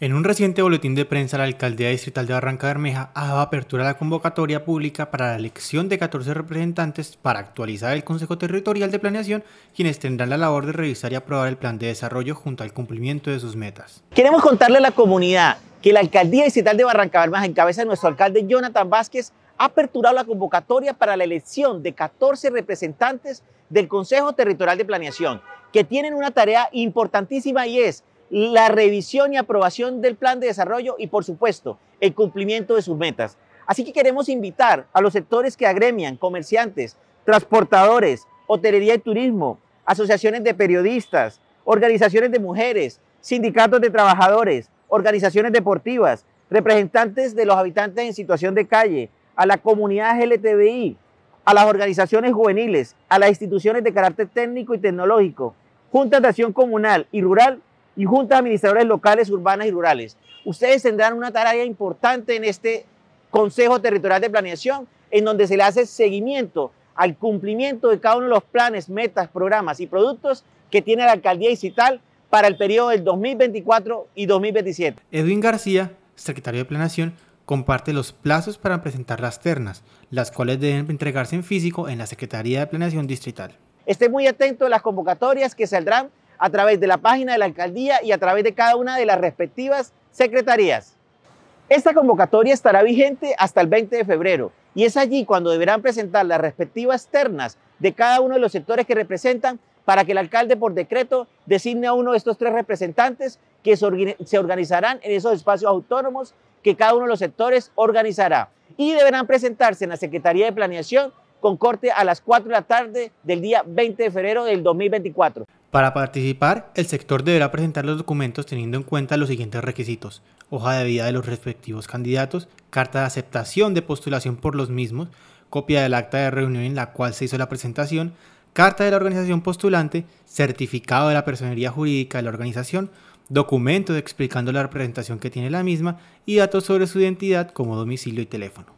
En un reciente boletín de prensa, la alcaldía distrital de Barranca Bermeja ha dado apertura a la convocatoria pública para la elección de 14 representantes para actualizar el Consejo Territorial de Planeación, quienes tendrán la labor de revisar y aprobar el plan de desarrollo junto al cumplimiento de sus metas. Queremos contarle a la comunidad que la alcaldía distrital de Barranca Bermeja, en cabeza de nuestro alcalde Jonathan Vázquez, ha aperturado la convocatoria para la elección de 14 representantes del Consejo Territorial de Planeación, que tienen una tarea importantísima y es la revisión y aprobación del plan de desarrollo y, por supuesto, el cumplimiento de sus metas. Así que queremos invitar a los sectores que agremian, comerciantes, transportadores, hotelería y turismo, asociaciones de periodistas, organizaciones de mujeres, sindicatos de trabajadores, organizaciones deportivas, representantes de los habitantes en situación de calle, a la comunidad LTBI, a las organizaciones juveniles, a las instituciones de carácter técnico y tecnológico, juntas de acción comunal y rural, y juntas Administradores locales, urbanas y rurales. Ustedes tendrán una tarea importante en este Consejo Territorial de Planeación, en donde se le hace seguimiento al cumplimiento de cada uno de los planes, metas, programas y productos que tiene la alcaldía digital para el periodo del 2024 y 2027. Edwin García, secretario de Planeación, comparte los plazos para presentar las ternas, las cuales deben entregarse en físico en la Secretaría de Planeación Distrital. Esté muy atento a las convocatorias que saldrán a través de la página de la alcaldía y a través de cada una de las respectivas secretarías. Esta convocatoria estará vigente hasta el 20 de febrero y es allí cuando deberán presentar las respectivas ternas de cada uno de los sectores que representan para que el alcalde por decreto designe a uno de estos tres representantes que se organizarán en esos espacios autónomos que cada uno de los sectores organizará. Y deberán presentarse en la Secretaría de Planeación con corte a las 4 de la tarde del día 20 de febrero del 2024. Para participar, el sector deberá presentar los documentos teniendo en cuenta los siguientes requisitos. Hoja de vida de los respectivos candidatos, carta de aceptación de postulación por los mismos, copia del acta de reunión en la cual se hizo la presentación, carta de la organización postulante, certificado de la personería jurídica de la organización, documentos explicando la representación que tiene la misma y datos sobre su identidad como domicilio y teléfono.